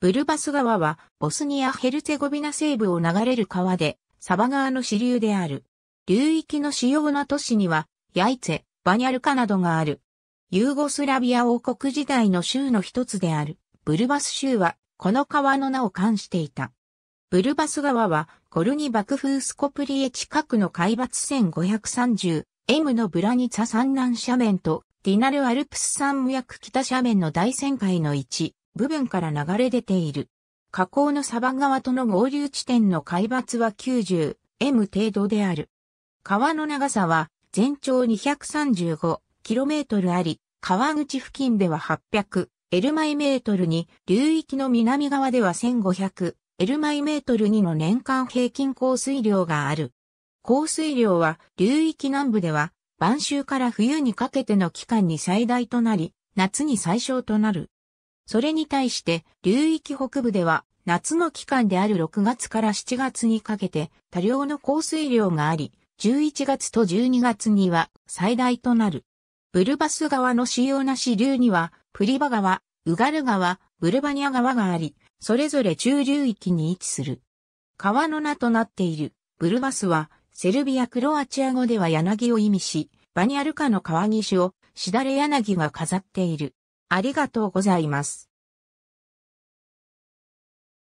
ブルバス川は、ボスニア・ヘルツェゴビナ西部を流れる川で、サバ川の支流である。流域の主要な都市には、ヤイツェ、バニャルカなどがある。ユーゴスラビア王国時代の州の一つである、ブルバス州は、この川の名を冠していた。ブルバス川は、コルニバクフースコプリエ近くの海抜 1530M のブラニツァ山南斜面と、ディナルアルプス山脈北斜面の大旋回の置、部分から流れ出ている。河口のサバ川との合流地点の海抜は 90m 程度である。川の長さは全長 235km あり、川口付近では 800L マイメートルに、流域の南側では 1500L マイメートルにの年間平均降水量がある。降水量は流域南部では晩秋から冬にかけての期間に最大となり、夏に最小となる。それに対して、流域北部では、夏の期間である6月から7月にかけて、多量の降水量があり、11月と12月には最大となる。ブルバス川の主要な支流には、プリバ川、ウガル川、ブルバニア川があり、それぞれ中流域に位置する。川の名となっている、ブルバスは、セルビア・クロアチア語では柳を意味し、バニャルカの川岸を、しだれ柳が飾っている。ありがとうございます。